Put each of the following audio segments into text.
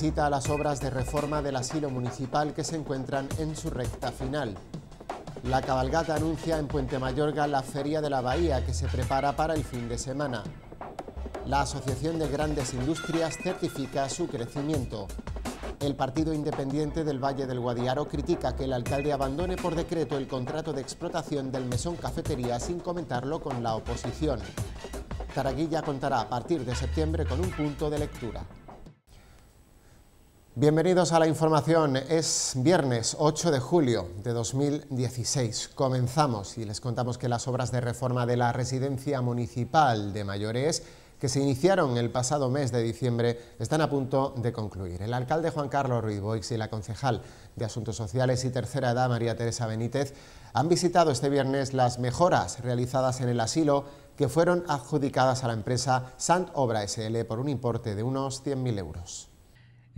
visita a las obras de reforma del asilo municipal que se encuentran en su recta final. La cabalgata anuncia en Puente Mayorga la Feria de la Bahía que se prepara para el fin de semana. La Asociación de Grandes Industrias certifica su crecimiento. El Partido Independiente del Valle del Guadiaro critica que el alcalde abandone por decreto el contrato de explotación del mesón cafetería sin comentarlo con la oposición. Taraguilla contará a partir de septiembre con un punto de lectura. Bienvenidos a la información. Es viernes 8 de julio de 2016. Comenzamos y les contamos que las obras de reforma de la residencia municipal de mayores que se iniciaron el pasado mes de diciembre están a punto de concluir. El alcalde Juan Carlos Ruiz Boix y la concejal de Asuntos Sociales y Tercera Edad María Teresa Benítez han visitado este viernes las mejoras realizadas en el asilo que fueron adjudicadas a la empresa Sant Obra SL por un importe de unos 100.000 euros.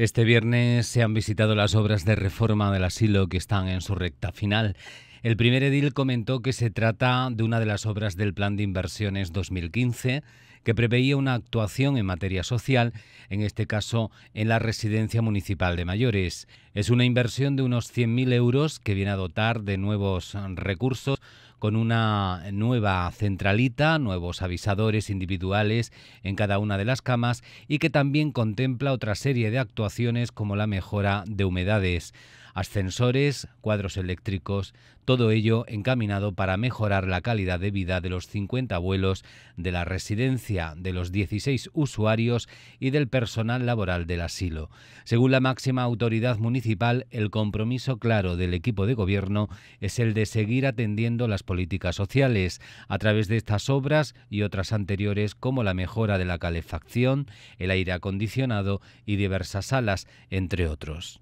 Este viernes se han visitado las obras de reforma del asilo que están en su recta final. El primer edil comentó que se trata de una de las obras del Plan de Inversiones 2015 que preveía una actuación en materia social, en este caso en la Residencia Municipal de Mayores. Es una inversión de unos 100.000 euros que viene a dotar de nuevos recursos con una nueva centralita, nuevos avisadores individuales en cada una de las camas y que también contempla otra serie de actuaciones como la mejora de humedades ascensores, cuadros eléctricos, todo ello encaminado para mejorar la calidad de vida de los 50 vuelos de la residencia, de los 16 usuarios y del personal laboral del asilo. Según la máxima autoridad municipal, el compromiso claro del equipo de gobierno es el de seguir atendiendo las políticas sociales a través de estas obras y otras anteriores como la mejora de la calefacción, el aire acondicionado y diversas salas, entre otros.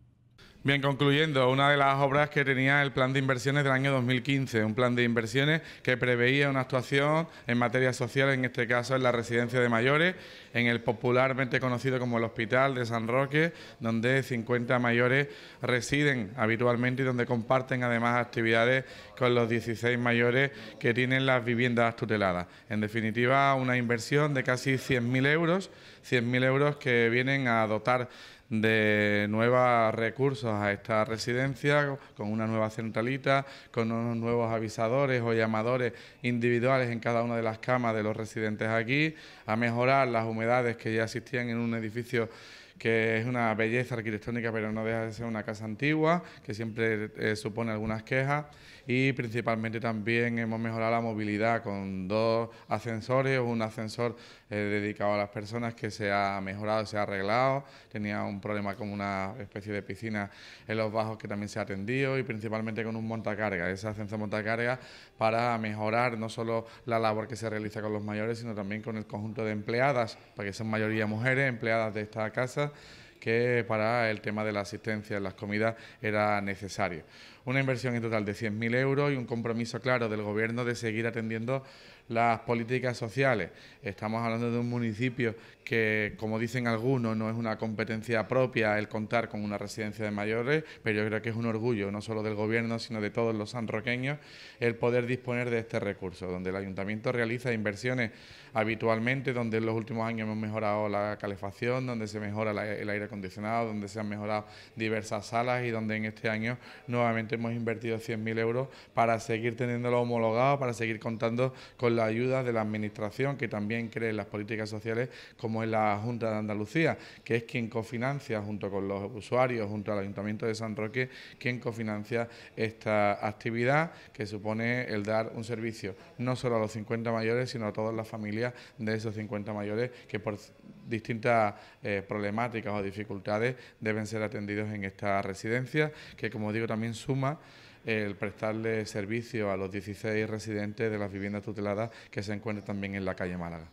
Bien, concluyendo, una de las obras que tenía el plan de inversiones del año 2015, un plan de inversiones que preveía una actuación en materia social, en este caso en la residencia de mayores, en el popularmente conocido como el Hospital de San Roque, donde 50 mayores residen habitualmente y donde comparten además actividades con los 16 mayores que tienen las viviendas tuteladas. En definitiva, una inversión de casi 100.000 euros, 100.000 euros que vienen a dotar de nuevos recursos a esta residencia, con una nueva centralita, con unos nuevos avisadores o llamadores individuales en cada una de las camas de los residentes aquí, a mejorar las humedades que ya existían en un edificio que es una belleza arquitectónica, pero no deja de ser una casa antigua, que siempre eh, supone algunas quejas y principalmente también hemos mejorado la movilidad con dos ascensores, un ascensor eh, dedicado a las personas que se ha mejorado, se ha arreglado, tenía un problema con una especie de piscina en los bajos que también se ha atendido y principalmente con un montacarga, ese ascenso montacarga para mejorar no solo la labor que se realiza con los mayores, sino también con el conjunto de empleadas, porque son mayoría mujeres, empleadas de esta casa que para el tema de la asistencia en las comidas era necesario. Una inversión en total de 100.000 euros y un compromiso claro del Gobierno de seguir atendiendo las políticas sociales. Estamos hablando de un municipio que, como dicen algunos, no es una competencia propia el contar con una residencia de mayores, pero yo creo que es un orgullo, no solo del gobierno, sino de todos los sanroqueños, el poder disponer de este recurso, donde el ayuntamiento realiza inversiones habitualmente, donde en los últimos años hemos mejorado la calefacción, donde se mejora el aire acondicionado, donde se han mejorado diversas salas y donde en este año nuevamente hemos invertido 100.000 euros para seguir teniéndolo homologado, para seguir contando con la ayuda de la Administración, que también cree en las políticas sociales, como es la Junta de Andalucía, que es quien cofinancia, junto con los usuarios, junto al Ayuntamiento de San Roque, quien cofinancia esta actividad que supone el dar un servicio no solo a los 50 mayores, sino a todas las familias de esos 50 mayores que por distintas eh, problemáticas o dificultades deben ser atendidos en esta residencia, que como digo también suma el prestarle servicio a los 16 residentes de las viviendas tuteladas que se encuentran también en la calle Málaga.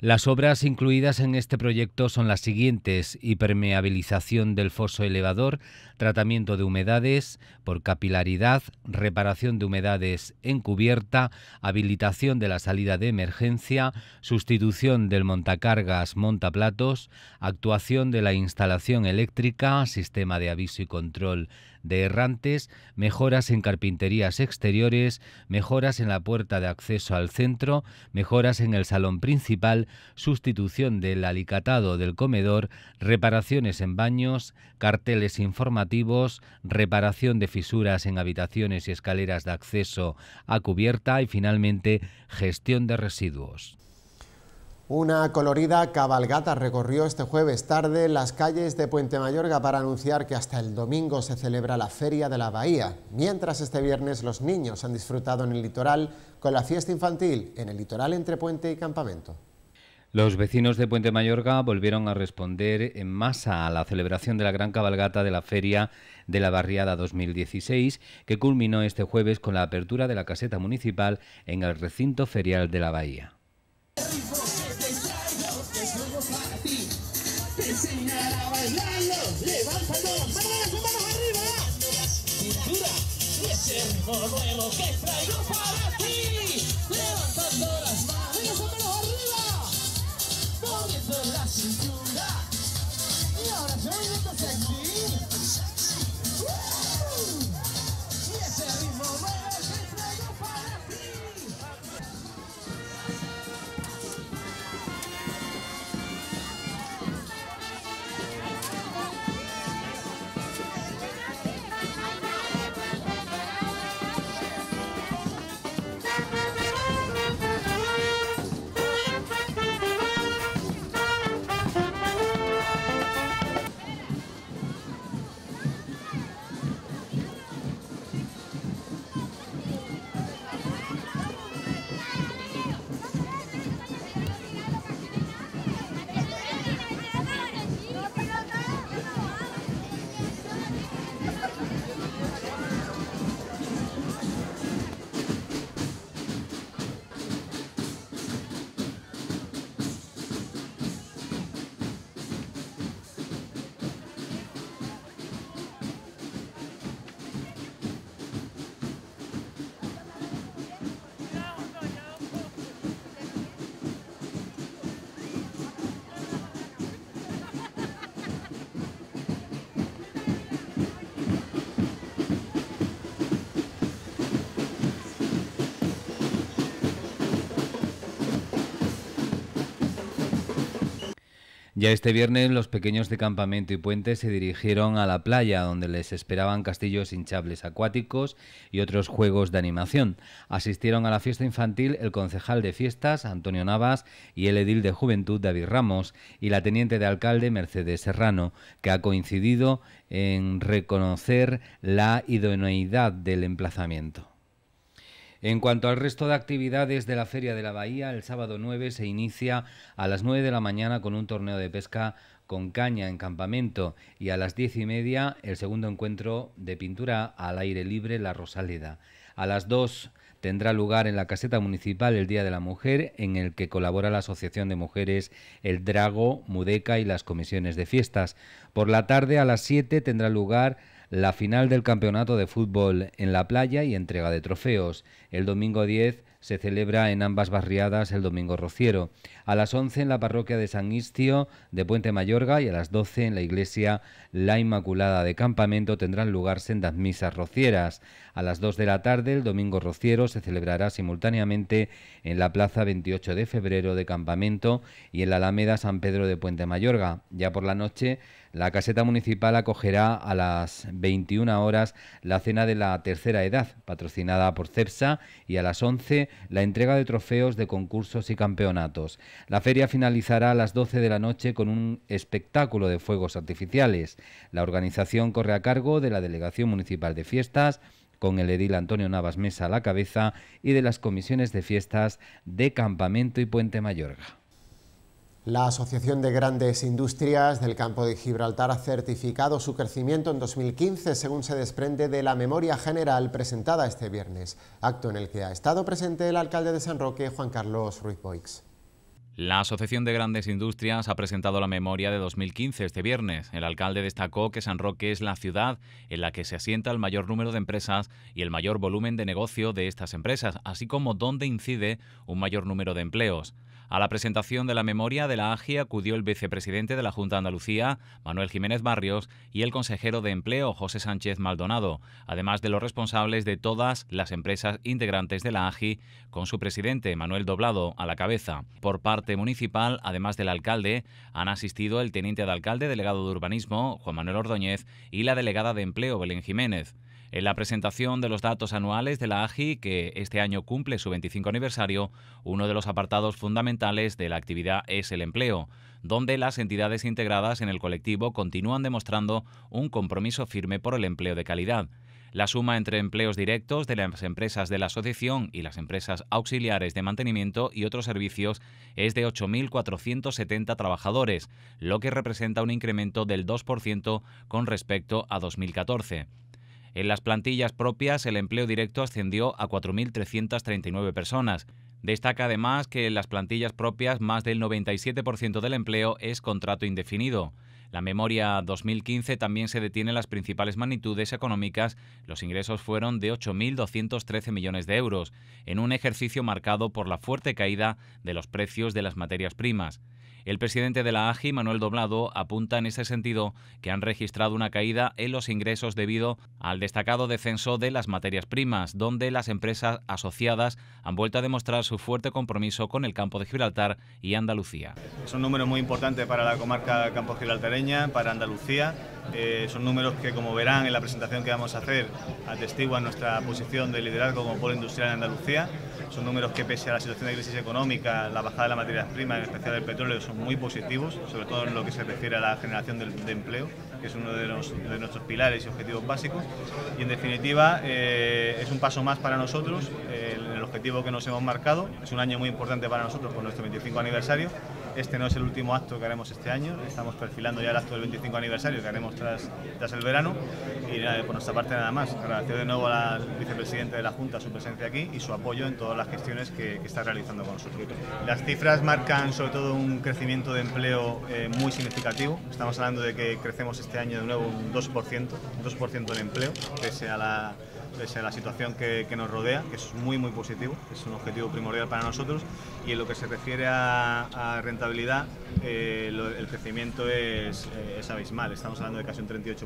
Las obras incluidas en este proyecto son las siguientes, hipermeabilización del foso elevador, tratamiento de humedades por capilaridad, reparación de humedades en cubierta, habilitación de la salida de emergencia, sustitución del montacargas montaplatos, actuación de la instalación eléctrica, sistema de aviso y control de errantes, mejoras en carpinterías exteriores, mejoras en la puerta de acceso al centro, mejoras en el salón principal, sustitución del alicatado del comedor, reparaciones en baños, carteles informativos, reparación de fisuras en habitaciones y escaleras de acceso a cubierta y finalmente gestión de residuos. Una colorida cabalgata recorrió este jueves tarde las calles de Puente Mayorga para anunciar que hasta el domingo se celebra la Feria de la Bahía, mientras este viernes los niños han disfrutado en el litoral con la fiesta infantil en el litoral entre Puente y Campamento. Los vecinos de Puente Mayorga volvieron a responder en masa a la celebración de la gran cabalgata de la Feria de la Barriada 2016, que culminó este jueves con la apertura de la caseta municipal en el recinto ferial de la Bahía. Lord. Ya este viernes los pequeños de Campamento y Puente se dirigieron a la playa donde les esperaban castillos hinchables acuáticos y otros juegos de animación. Asistieron a la fiesta infantil el concejal de fiestas Antonio Navas y el edil de juventud David Ramos y la teniente de alcalde Mercedes Serrano, que ha coincidido en reconocer la idoneidad del emplazamiento. En cuanto al resto de actividades de la Feria de la Bahía, el sábado 9 se inicia a las 9 de la mañana con un torneo de pesca con caña en campamento y a las 10 y media el segundo encuentro de pintura al aire libre La Rosaleda. A las 2 tendrá lugar en la caseta municipal el Día de la Mujer, en el que colabora la Asociación de Mujeres El Drago, Mudeca y las comisiones de fiestas. Por la tarde a las 7 tendrá lugar la final del campeonato de fútbol en la playa y entrega de trofeos. El domingo 10 se celebra en ambas barriadas el Domingo Rociero. A las 11 en la parroquia de San Istio de Puente Mayorga y a las 12 en la iglesia La Inmaculada de Campamento tendrán lugar sendas misas rocieras. A las 2 de la tarde el Domingo Rociero se celebrará simultáneamente en la plaza 28 de febrero de Campamento y en la Alameda San Pedro de Puente Mayorga. Ya por la noche la caseta municipal acogerá a las 21 horas la cena de la tercera edad, patrocinada por CEPSA, y a las 11 la entrega de trofeos de concursos y campeonatos. La feria finalizará a las 12 de la noche con un espectáculo de fuegos artificiales. La organización corre a cargo de la Delegación Municipal de Fiestas, con el edil Antonio Navas Mesa a la cabeza y de las comisiones de fiestas de Campamento y Puente Mayorga. La Asociación de Grandes Industrias del Campo de Gibraltar ha certificado su crecimiento en 2015, según se desprende de la memoria general presentada este viernes, acto en el que ha estado presente el alcalde de San Roque, Juan Carlos Ruiz Boix. La Asociación de Grandes Industrias ha presentado la memoria de 2015 este viernes. El alcalde destacó que San Roque es la ciudad en la que se asienta el mayor número de empresas y el mayor volumen de negocio de estas empresas, así como donde incide un mayor número de empleos. A la presentación de la memoria de la AGI acudió el vicepresidente de la Junta de Andalucía, Manuel Jiménez Barrios, y el consejero de Empleo, José Sánchez Maldonado, además de los responsables de todas las empresas integrantes de la AGI, con su presidente, Manuel Doblado, a la cabeza. Por parte municipal, además del alcalde, han asistido el teniente de alcalde delegado de urbanismo, Juan Manuel Ordóñez, y la delegada de Empleo, Belén Jiménez. En la presentación de los datos anuales de la AGI, que este año cumple su 25 aniversario, uno de los apartados fundamentales de la actividad es el empleo, donde las entidades integradas en el colectivo continúan demostrando un compromiso firme por el empleo de calidad. La suma entre empleos directos de las empresas de la asociación y las empresas auxiliares de mantenimiento y otros servicios es de 8.470 trabajadores, lo que representa un incremento del 2% con respecto a 2014. En las plantillas propias, el empleo directo ascendió a 4.339 personas. Destaca además que en las plantillas propias más del 97% del empleo es contrato indefinido. La memoria 2015 también se detiene en las principales magnitudes económicas. Los ingresos fueron de 8.213 millones de euros, en un ejercicio marcado por la fuerte caída de los precios de las materias primas. El presidente de la AGI, Manuel Doblado, apunta en ese sentido que han registrado una caída en los ingresos debido al destacado descenso de las materias primas, donde las empresas asociadas han vuelto a demostrar su fuerte compromiso con el campo de Gibraltar y Andalucía. Son números muy importantes para la comarca Campo Gibraltareña, para Andalucía. Eh, son números que, como verán en la presentación que vamos a hacer, atestiguan nuestra posición de liderazgo como polo industrial en Andalucía. Son números que pese a la situación de crisis económica, la bajada de las materias primas, en especial del petróleo, son muy positivos, sobre todo en lo que se refiere a la generación de, empleo, que es uno de, nuestros pilares y objetivos básicos. Y en definitiva, eh, es un paso más para nosotros, en el objetivo que nos hemos marcado. Es un año muy importante para nosotros con nuestro 25 aniversario este no es el último acto que haremos este año, estamos perfilando ya el acto del 25 aniversario que haremos tras, tras el verano y por nuestra parte nada más. Agradecer de nuevo al vicepresidente de la Junta su presencia aquí y su apoyo en todas las gestiones que, está realizando con nosotros. Las cifras marcan sobre todo un crecimiento de empleo eh, muy significativo. Estamos hablando de que crecemos este año de nuevo un 2%, un 2% en empleo, pese a la pese a la situación que, nos rodea, que es muy, muy positivo, es un objetivo primordial para nosotros. Y en lo que se refiere a, rentabilidad, eh, el crecimiento eh, es, abismal, estamos hablando de casi un 38%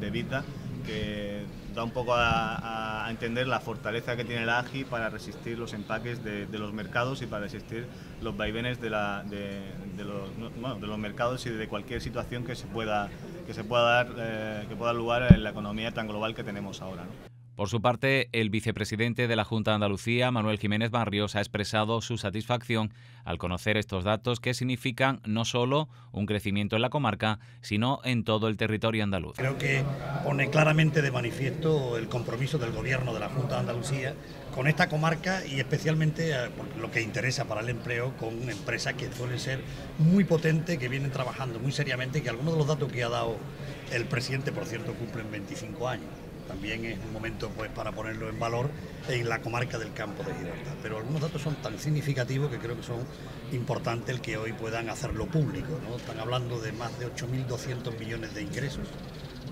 de, vida, que da un poco a, entender la fortaleza que tiene la AGI para resistir los empaques de, los mercados y para resistir los vaivenes de, los, mercados y de cualquier situación que se pueda, pueda dar, eh, que pueda lugar en la economía tan global que tenemos ahora. Por su parte, el vicepresidente de la Junta de Andalucía, Manuel Jiménez Barrios, ha expresado su satisfacción al conocer estos datos que significan no solo un crecimiento en la comarca, sino en todo el territorio andaluz. Creo que pone claramente de manifiesto el compromiso del Gobierno de la Junta de Andalucía con esta comarca y especialmente eh, lo que interesa para el empleo con empresas que suele ser muy potente, que vienen trabajando muy seriamente, que algunos de los datos que ha dado el presidente, por cierto, cumplen 25 años también es un momento pues, para ponerlo en valor en la comarca del campo de Gibraltar. Pero algunos datos son tan significativos que creo que son importantes el que hoy puedan hacerlo público. ¿no? Están hablando de más de 8.200 millones de ingresos,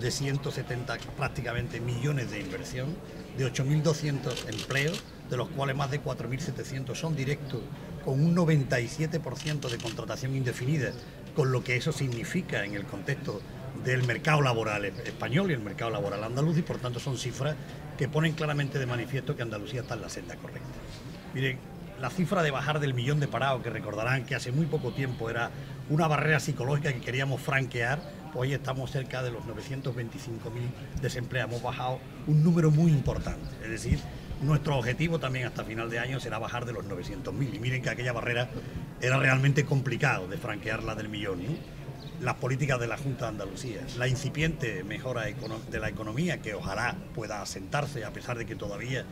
de 170 prácticamente millones de inversión, de 8.200 empleos, de los cuales más de 4.700 son directos, con un 97% de contratación indefinida, con lo que eso significa en el contexto del mercado laboral e-, español y el mercado laboral andaluz y por tanto son cifras que ponen claramente de manifiesto que Andalucía está en la senda correcta. Miren, la cifra de bajar del millón de parados, que recordarán que hace muy poco tiempo era una barrera psicológica que queríamos franquear, pues hoy estamos cerca de los 925.000 desempleados, hemos bajado un número muy importante, es decir, nuestro objetivo también hasta final de año será bajar de los 900.000 y miren que aquella barrera era realmente complicado de franquear la del millón. ¿no? las políticas de la Junta de Andalucía, la incipiente mejora de la economía que ojalá pueda asentarse a pesar de que todavía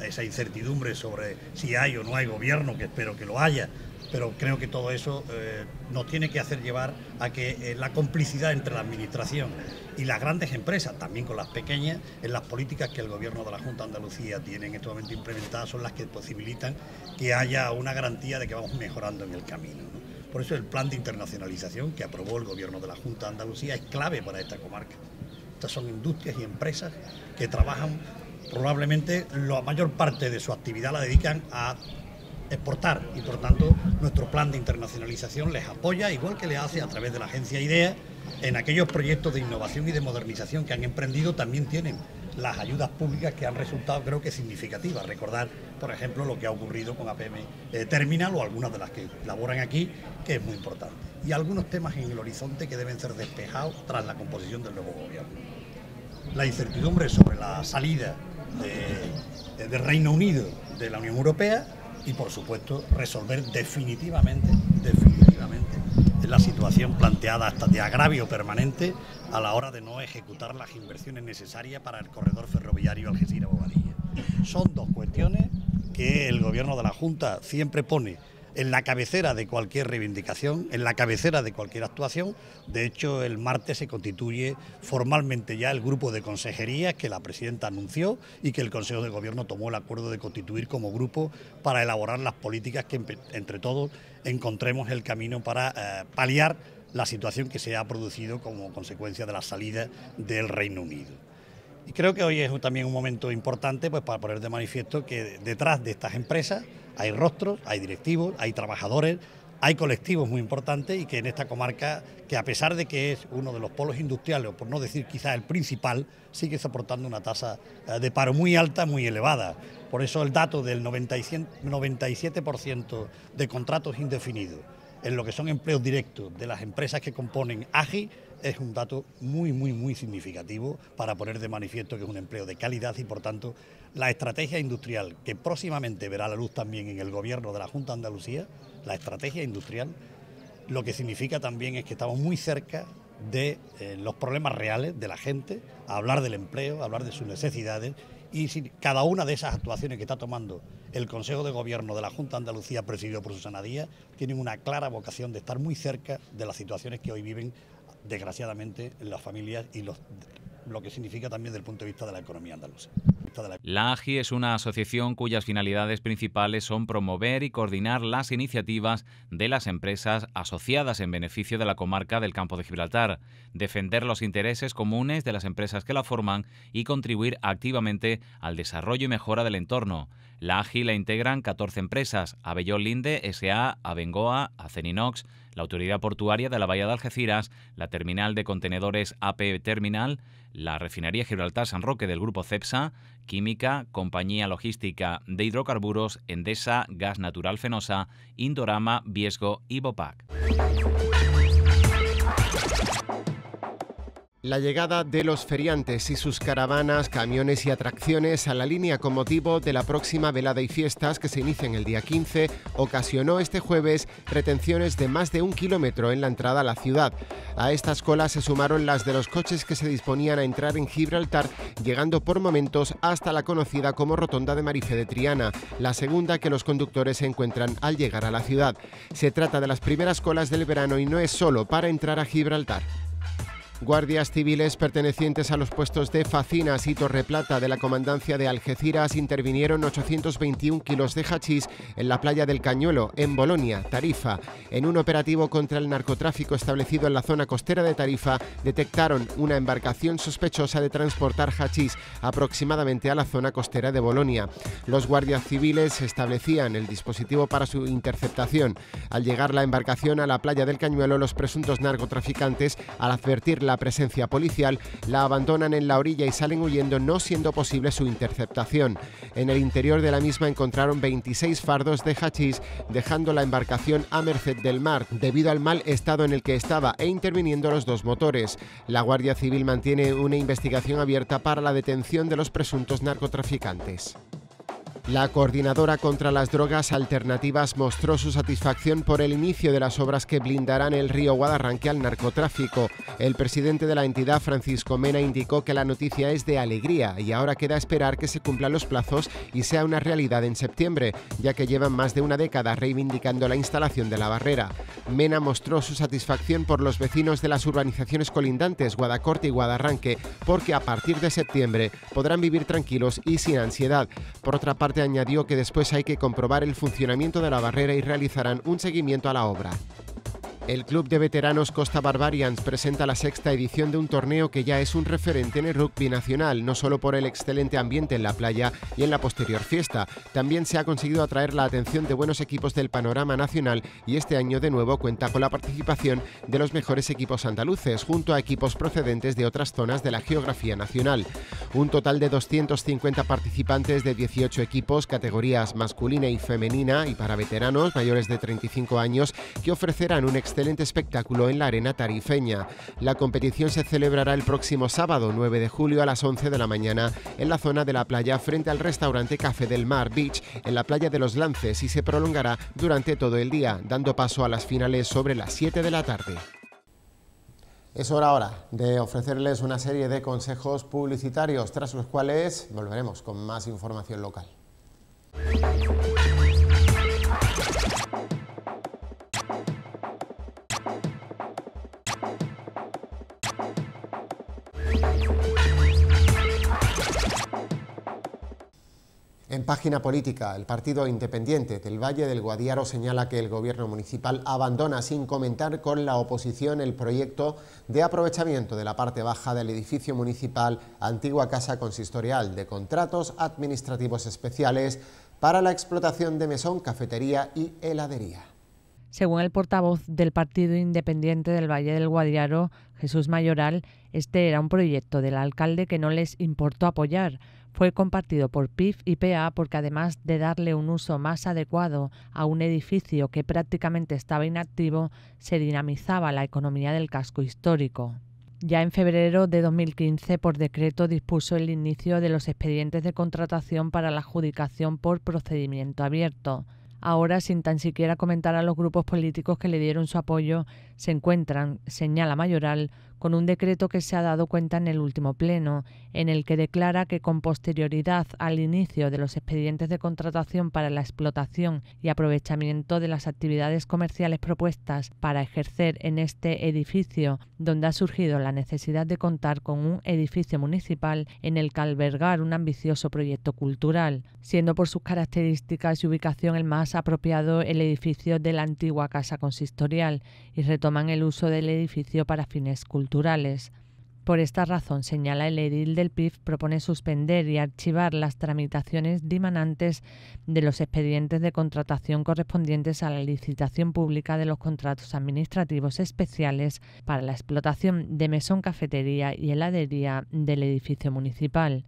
esa incertidumbre sobre si hay o no hay gobierno, que espero que lo haya, pero creo que todo eso eh, nos tiene que hacer llevar a que eh, la complicidad entre la Administración y las grandes empresas, también con las pequeñas, en las políticas que el Gobierno de la Junta de Andalucía tiene en este implementadas, son las que posibilitan que haya una garantía de que vamos mejorando en el camino. Por eso el plan de internacionalización que aprobó el gobierno de la Junta de Andalucía es clave para esta comarca. Estas son industrias y empresas que trabajan, probablemente la mayor parte de su actividad la dedican a exportar y por tanto nuestro plan de internacionalización les apoya, igual que le hace a través de la agencia IDEA, en aquellos proyectos de innovación y de modernización que han emprendido también tienen las ayudas públicas que han resultado creo que significativas. Recordar, por ejemplo, lo que ha ocurrido con APM eh, Terminal o algunas de las que laboran aquí, que es muy importante. Y algunos temas en el horizonte que deben ser despejados tras la composición del nuevo gobierno. La incertidumbre sobre la salida del Reino Unido de la Unión Europea y, por supuesto, resolver definitivamente, definitivamente la situación planteada hasta de agravio permanente a la hora de no ejecutar las inversiones necesarias para el corredor ferroviario Algeciras-Bobadilla. Son dos cuestiones que el gobierno de la Junta siempre pone en la cabecera de cualquier reivindicación, en la cabecera de cualquier actuación. De hecho, el martes se constituye formalmente ya el grupo de consejerías que la presidenta anunció y que el Consejo de Gobierno tomó el acuerdo de constituir como grupo para elaborar las políticas que entre todos encontremos el camino para eh, paliar la situación que se ha producido como consecuencia de la salida del Reino Unido. Y creo que hoy es también un momento importante pues, para poner de manifiesto que detrás de estas empresas hay rostros, hay directivos, hay trabajadores, hay colectivos muy importantes y que en esta comarca, que a pesar de que es uno de los polos industriales, o por no decir quizás el principal, sigue soportando una tasa eh, de paro muy alta, muy elevada. Por eso el dato del 97% de contratos indefinidos en lo que son empleos directos de las empresas que componen AGI es un dato muy, muy, muy significativo para poner de manifiesto que es un empleo de calidad y, por tanto, la estrategia industrial, que próximamente verá la luz también en el gobierno de la Junta de Andalucía, la estrategia industrial, lo que significa también es que estamos muy cerca de eh, los problemas reales de la gente, hablar del empleo, a hablar de sus necesidades y cada una de esas actuaciones que está tomando el Consejo de Gobierno de la Junta de Andalucía, presidido por Susana Díaz, tienen una clara vocación de estar muy cerca de las situaciones que hoy viven, desgraciadamente, las familias y lo que significa también desde el punto de vista de la economía andaluza la AGI es una asociación cuyas finalidades principales son promover y coordinar las iniciativas de las empresas asociadas en beneficio de la comarca del Campo de Gibraltar, defender los intereses comunes de las empresas que la forman y contribuir activamente al desarrollo y mejora del entorno. La AGI la integran 14 empresas, Abellón Linde, SA, Abengoa, Aceninox, la Autoridad Portuaria de la Bahía de Algeciras, la Terminal de Contenedores AP Terminal, la Refinería Gibraltar San Roque del Grupo CEPSA, Química, Compañía Logística de Hidrocarburos, Endesa, Gas Natural Fenosa, Indorama, Viesgo y Bopac. La llegada de los feriantes y sus caravanas, camiones y atracciones a la línea con motivo de la próxima velada y fiestas que se inician el día 15 ocasionó este jueves retenciones de más de un kilómetro en la entrada a la ciudad. A estas colas se sumaron las de los coches que se disponían a entrar en Gibraltar, llegando por momentos hasta la conocida como Rotonda de Marife de Triana, la segunda que los conductores se encuentran al llegar a la ciudad. Se trata de las primeras colas del verano y no es solo para entrar a Gibraltar. Guardias civiles pertenecientes a los puestos de Facinas y Torreplata de la comandancia de Algeciras intervinieron 821 kilos de hachís en la playa del Cañuelo, en Bolonia, Tarifa. En un operativo contra el narcotráfico establecido en la zona costera de Tarifa, detectaron una embarcación sospechosa de transportar hachís aproximadamente a la zona costera de Bolonia. Los guardias civiles establecían el dispositivo para su interceptación. Al llegar la embarcación a la playa del Cañuelo, los presuntos narcotraficantes, al advertir la presencia policial, la abandonan en la orilla y salen huyendo no siendo posible su interceptación. En el interior de la misma encontraron 26 fardos de hachís, dejando la embarcación a merced del mar, debido al mal estado en el que estaba e interviniendo los dos motores. La Guardia Civil mantiene una investigación abierta para la detención de los presuntos narcotraficantes. La coordinadora contra las drogas alternativas mostró su satisfacción por el inicio de las obras que blindarán el río Guadarranque al narcotráfico. El presidente de la entidad, Francisco Mena, indicó que la noticia es de alegría y ahora queda esperar que se cumplan los plazos y sea una realidad en septiembre, ya que llevan más de una década reivindicando la instalación de la barrera. Mena mostró su satisfacción por los vecinos de las urbanizaciones colindantes Guadacorte y Guadarranque, porque a partir de septiembre podrán vivir tranquilos y sin ansiedad. Por otra parte, añadió que después hay que comprobar el funcionamiento de la barrera y realizarán un seguimiento a la obra. El Club de Veteranos Costa Barbarians presenta la sexta edición de un torneo que ya es un referente en el rugby nacional, no solo por el excelente ambiente en la playa y en la posterior fiesta, también se ha conseguido atraer la atención de buenos equipos del panorama nacional y este año de nuevo cuenta con la participación de los mejores equipos andaluces, junto a equipos procedentes de otras zonas de la geografía nacional. Un total de 250 participantes de 18 equipos, categorías masculina y femenina y para veteranos mayores de 35 años, que ofrecerán un excelente excelente espectáculo en la Arena Tarifeña. La competición se celebrará el próximo sábado 9 de julio a las 11 de la mañana en la zona de la playa frente al restaurante Café del Mar Beach en la playa de los Lances y se prolongará durante todo el día, dando paso a las finales sobre las 7 de la tarde. Es hora ahora de ofrecerles una serie de consejos publicitarios, tras los cuales volveremos con más información local. página política, el Partido Independiente del Valle del Guadiaro señala que el Gobierno municipal abandona sin comentar con la oposición el proyecto de aprovechamiento de la parte baja del edificio municipal Antigua Casa Consistorial de Contratos Administrativos Especiales para la explotación de mesón, cafetería y heladería. Según el portavoz del Partido Independiente del Valle del Guadiaro, Jesús Mayoral, este era un proyecto del alcalde que no les importó apoyar fue compartido por PIF y PA porque además de darle un uso más adecuado a un edificio que prácticamente estaba inactivo, se dinamizaba la economía del casco histórico. Ya en febrero de 2015, por decreto, dispuso el inicio de los expedientes de contratación para la adjudicación por procedimiento abierto. Ahora, sin tan siquiera comentar a los grupos políticos que le dieron su apoyo, se encuentran, señala Mayoral, con un decreto que se ha dado cuenta en el último pleno, en el que declara que con posterioridad al inicio de los expedientes de contratación para la explotación y aprovechamiento de las actividades comerciales propuestas para ejercer en este edificio, donde ha surgido la necesidad de contar con un edificio municipal en el que albergar un ambicioso proyecto cultural, siendo por sus características y ubicación el más apropiado el edificio de la antigua casa consistorial, y retoman el uso del edificio para fines culturales. Por esta razón, señala el edil del PIF, propone suspender y archivar las tramitaciones dimanantes de los expedientes de contratación correspondientes a la licitación pública de los contratos administrativos especiales para la explotación de mesón cafetería y heladería del edificio municipal.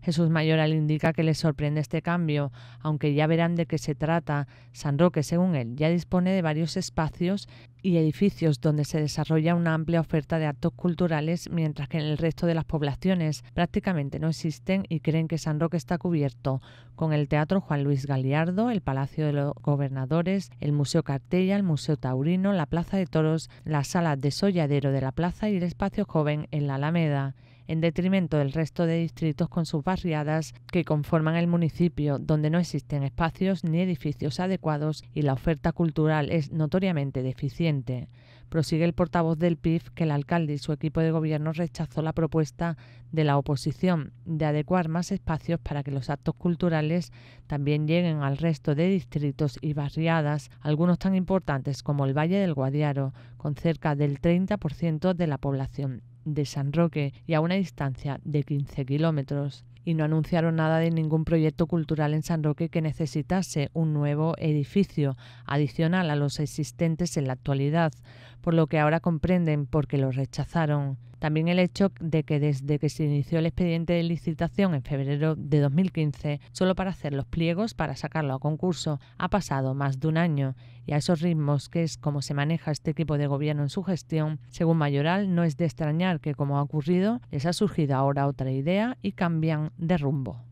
Jesús Mayoral indica que le sorprende este cambio, aunque ya verán de qué se trata. San Roque, según él, ya dispone de varios espacios y edificios donde se desarrolla una amplia oferta de actos culturales, mientras que en el resto de las poblaciones prácticamente no existen y creen que San Roque está cubierto con el Teatro Juan Luis Galiardo, el Palacio de los Gobernadores, el Museo Cartella, el Museo Taurino, la Plaza de Toros, la Sala de Solladero de la Plaza y el Espacio Joven en la Alameda en detrimento del resto de distritos con sus barriadas que conforman el municipio, donde no existen espacios ni edificios adecuados y la oferta cultural es notoriamente deficiente. Prosigue el portavoz del PIF que el alcalde y su equipo de gobierno rechazó la propuesta de la oposición de adecuar más espacios para que los actos culturales también lleguen al resto de distritos y barriadas, algunos tan importantes como el Valle del Guadiaro, con cerca del 30% de la población de San Roque y a una distancia de 15 kilómetros y no anunciaron nada de ningún proyecto cultural en San Roque que necesitase un nuevo edificio adicional a los existentes en la actualidad, por lo que ahora comprenden por qué lo rechazaron. También el hecho de que desde que se inició el expediente de licitación en febrero de 2015, solo para hacer los pliegos para sacarlo a concurso, ha pasado más de un año y a esos ritmos que es como se maneja este equipo de gobierno en su gestión, según Mayoral, no es de extrañar que como ha ocurrido, les ha surgido ahora otra idea y cambian de rumbo.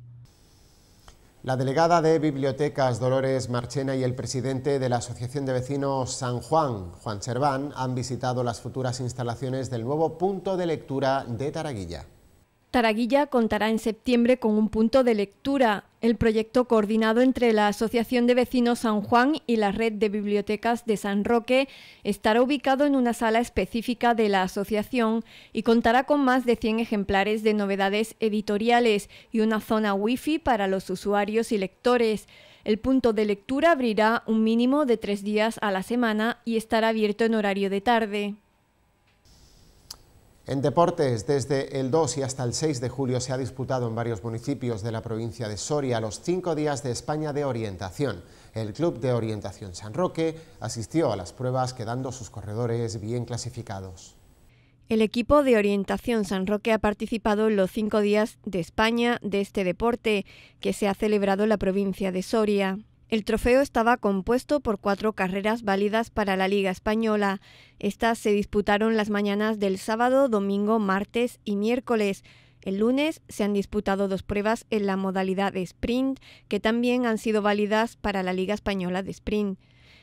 La delegada de Bibliotecas Dolores Marchena y el presidente de la Asociación de Vecinos San Juan, Juan Cerván, han visitado las futuras instalaciones del nuevo punto de lectura de Taraguilla. Taraguilla contará en septiembre con un punto de lectura, el proyecto coordinado entre la Asociación de Vecinos San Juan y la Red de Bibliotecas de San Roque estará ubicado en una sala específica de la asociación y contará con más de 100 ejemplares de novedades editoriales y una zona Wi-Fi para los usuarios y lectores. El punto de lectura abrirá un mínimo de tres días a la semana y estará abierto en horario de tarde. En deportes, desde el 2 y hasta el 6 de julio se ha disputado en varios municipios de la provincia de Soria los cinco días de España de orientación. El Club de Orientación San Roque asistió a las pruebas quedando sus corredores bien clasificados. El equipo de orientación San Roque ha participado en los cinco días de España de este deporte que se ha celebrado en la provincia de Soria. El trofeo estaba compuesto por cuatro carreras válidas para la Liga Española. Estas se disputaron las mañanas del sábado, domingo, martes y miércoles. El lunes se han disputado dos pruebas en la modalidad de sprint, que también han sido válidas para la Liga Española de Sprint.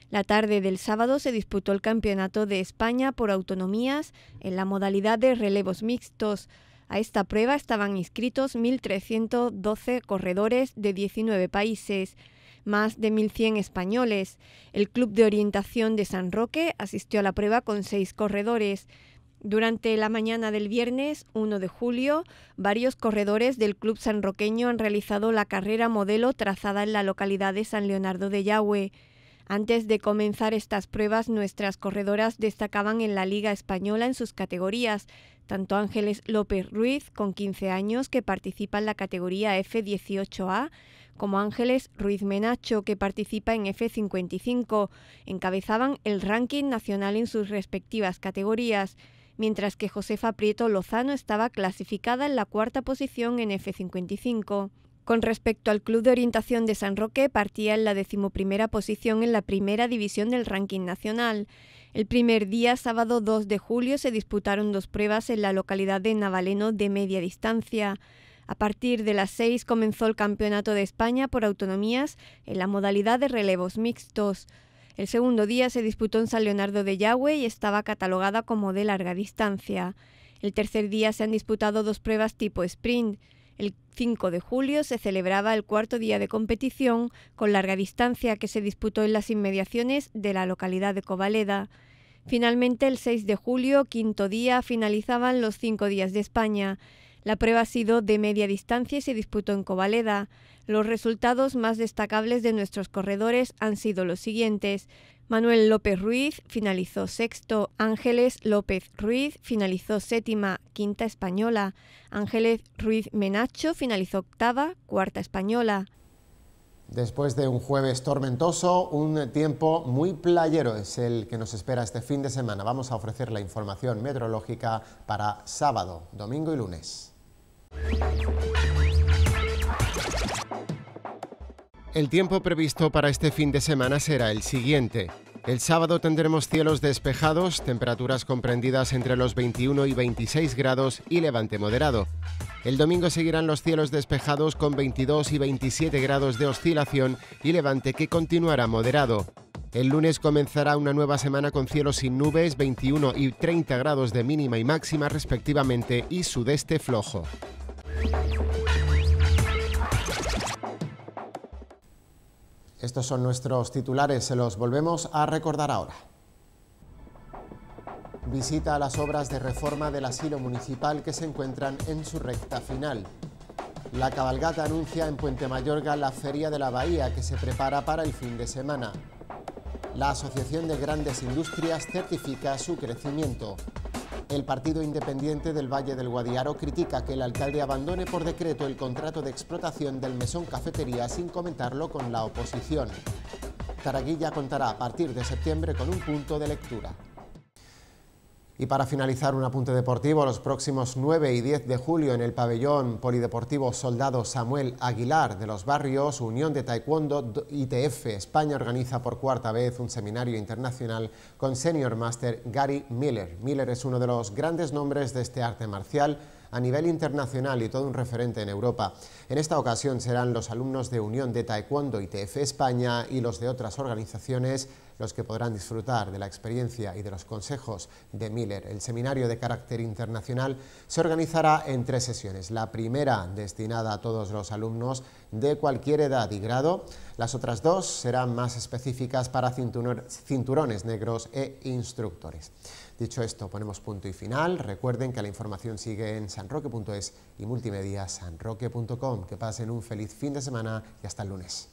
La tarde del sábado se disputó el Campeonato de España por autonomías en la modalidad de relevos mixtos. A esta prueba estaban inscritos 1.312 corredores de 19 países más de 1.100 españoles. El Club de Orientación de San Roque asistió a la prueba con seis corredores. Durante la mañana del viernes 1 de julio, varios corredores del Club Sanroqueño han realizado la carrera modelo trazada en la localidad de San Leonardo de Yahue... Antes de comenzar estas pruebas, nuestras corredoras destacaban en la Liga Española en sus categorías, tanto Ángeles López Ruiz, con 15 años, que participa en la categoría F18A, como Ángeles Ruiz Menacho, que participa en F55. Encabezaban el ranking nacional en sus respectivas categorías, mientras que Josefa Prieto Lozano estaba clasificada en la cuarta posición en F55. Con respecto al Club de Orientación de San Roque, partía en la decimoprimera posición en la primera división del ranking nacional. El primer día, sábado 2 de julio, se disputaron dos pruebas en la localidad de Navaleno de media distancia. A partir de las 6 comenzó el Campeonato de España por autonomías en la modalidad de relevos mixtos. El segundo día se disputó en San Leonardo de Yagüe y estaba catalogada como de larga distancia. El tercer día se han disputado dos pruebas tipo sprint. El 5 de julio se celebraba el cuarto día de competición con larga distancia que se disputó en las inmediaciones de la localidad de Covaleda. Finalmente, el 6 de julio, quinto día, finalizaban los cinco días de España. La prueba ha sido de media distancia y se disputó en Covaleda. Los resultados más destacables de nuestros corredores han sido los siguientes. Manuel López Ruiz finalizó sexto, Ángeles López Ruiz finalizó séptima, quinta española, Ángeles Ruiz Menacho finalizó octava, cuarta española. Después de un jueves tormentoso, un tiempo muy playero es el que nos espera este fin de semana. Vamos a ofrecer la información meteorológica para sábado, domingo y lunes. El tiempo previsto para este fin de semana será el siguiente. El sábado tendremos cielos despejados, temperaturas comprendidas entre los 21 y 26 grados y levante moderado. El domingo seguirán los cielos despejados con 22 y 27 grados de oscilación y levante que continuará moderado. El lunes comenzará una nueva semana con cielos sin nubes, 21 y 30 grados de mínima y máxima respectivamente y sudeste flojo. Estos son nuestros titulares, se los volvemos a recordar ahora. Visita a las obras de reforma del asilo municipal que se encuentran en su recta final. La cabalgata anuncia en Puente Mayorga la Feria de la Bahía que se prepara para el fin de semana. La Asociación de Grandes Industrias certifica su crecimiento. El Partido Independiente del Valle del Guadiaro critica que el alcalde abandone por decreto el contrato de explotación del mesón cafetería sin comentarlo con la oposición. Taraguilla contará a partir de septiembre con un punto de lectura. Y para finalizar, un apunte deportivo. Los próximos 9 y 10 de julio en el pabellón polideportivo Soldado Samuel Aguilar de los Barrios, Unión de Taekwondo ITF España organiza por cuarta vez un seminario internacional con Senior Master Gary Miller. Miller es uno de los grandes nombres de este arte marcial a nivel internacional y todo un referente en Europa. En esta ocasión serán los alumnos de Unión de Taekwondo ITF España y los de otras organizaciones los que podrán disfrutar de la experiencia y de los consejos de Miller. El seminario de carácter internacional se organizará en tres sesiones. La primera destinada a todos los alumnos de cualquier edad y grado. Las otras dos serán más específicas para cinturones negros e instructores. Dicho esto, ponemos punto y final. Recuerden que la información sigue en sanroque.es y multimedia sanroque.com. Que pasen un feliz fin de semana y hasta el lunes.